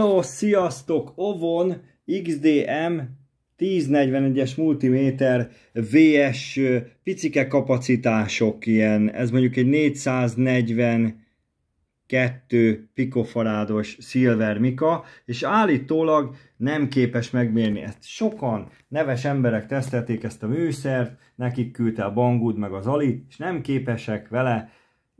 Hello, sziasztok! Ovon XDM 1041-es multiméter VS picike kapacitások ilyen. Ez mondjuk egy 442 pikofarádos Silver Mika, és állítólag nem képes megmérni ezt. Sokan neves emberek tesztelték ezt a műszert, nekik küldte a Banggood meg az Ali, és nem képesek vele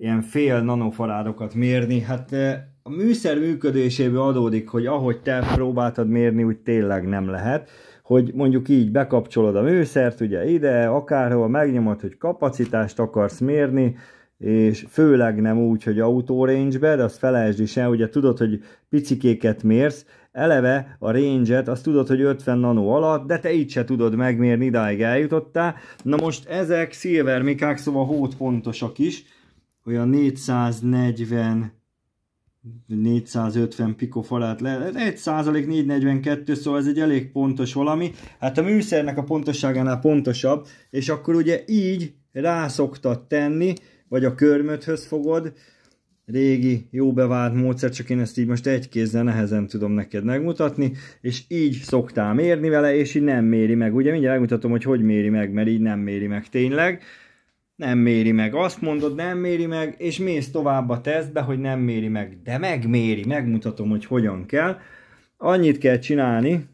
ilyen fél nanofarádokat mérni. Hát eh, a műszer működéséből adódik, hogy ahogy te próbáltad mérni, úgy tényleg nem lehet hogy mondjuk így bekapcsolod a műszert, ugye ide, akárhol megnyomod, hogy kapacitást akarsz mérni, és főleg nem úgy, hogy autó range-be, de azt felejtsd is el, ugye tudod, hogy picikéket mérsz, eleve a range-et, azt tudod, hogy 50 nano alatt, de te így se tudod megmérni, idáig eljutottál. Na most ezek szilvermikák, szóval hót pontosak is, olyan 440 450 piko falát lehet, 1 százalék 442, szóval ez egy elég pontos valami. Hát a műszernek a pontosságánál pontosabb, és akkor ugye így rá szoktad tenni, vagy a körmöthöz fogod, régi, jó bevált módszer, csak én ezt így most egy kézzel nehezen tudom neked megmutatni, és így szoktál mérni vele, és így nem méri meg. Ugye mindjárt megmutatom, hogy hogy méri meg, mert így nem méri meg tényleg nem méri meg. Azt mondod, nem méri meg, és mész tovább a tesztbe, hogy nem méri meg. De megméri, megmutatom, hogy hogyan kell. Annyit kell csinálni,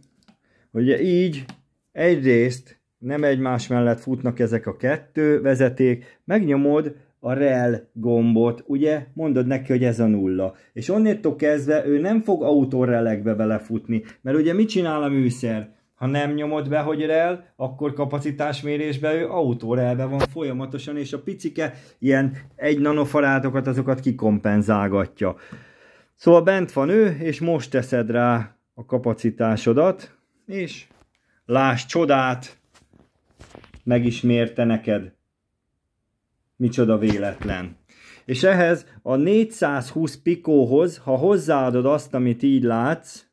hogy így egyrészt nem egymás mellett futnak ezek a kettő vezeték, megnyomod a rel gombot, ugye, mondod neki, hogy ez a nulla. És onnétok kezdve ő nem fog autórelekbe belefutni, mert ugye mit csinál a műszer? ha nem nyomod be, hogy rel, akkor kapacitásmérésbe ő autórelbe van folyamatosan, és a picike ilyen egy nanofarátokat azokat kikompenzálgatja. Szóval bent van ő, és most teszed rá a kapacitásodat, és láss csodát, megismérte neked. Micsoda véletlen. És ehhez a 420 pikóhoz, ha hozzáadod azt, amit így látsz,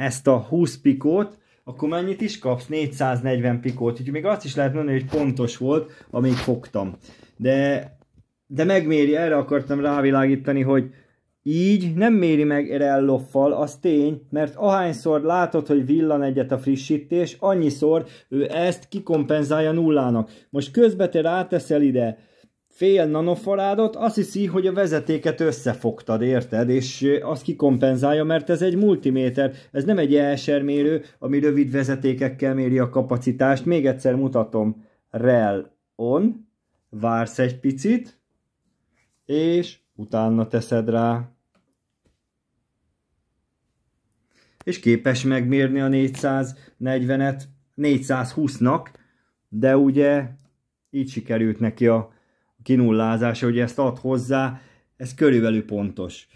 ezt a 20 pikót, akkor mennyit is kapsz? 440 pikót. Úgyhogy még azt is lehet mondani, hogy pontos volt, amíg fogtam. De, de megméri, erre akartam rávilágítani, hogy így nem méri meg relloffal, az tény, mert ahányszor látod, hogy villan egyet a frissítés, annyiszor ő ezt kikompenzálja nullának. Most közben te ráteszel ide fél nanofarádot, azt hiszi, hogy a vezetéket összefogtad, érted? És azt kikompenzálja, mert ez egy multiméter, ez nem egy ESR mérő, ami rövid vezetékekkel méri a kapacitást. Még egyszer mutatom, rel on, vársz egy picit, és utána teszed rá. És képes megmérni a 440-et 420-nak, de ugye így sikerült neki a kinullázása, hogy ezt ad hozzá, ez körülbelül pontos.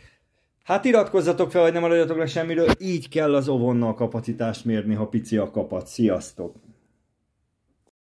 Hát iratkozzatok fel, hogy nem maradjatok le semmiről, így kell az ovonnal kapacitást mérni, ha pici a kapac. Sziasztok!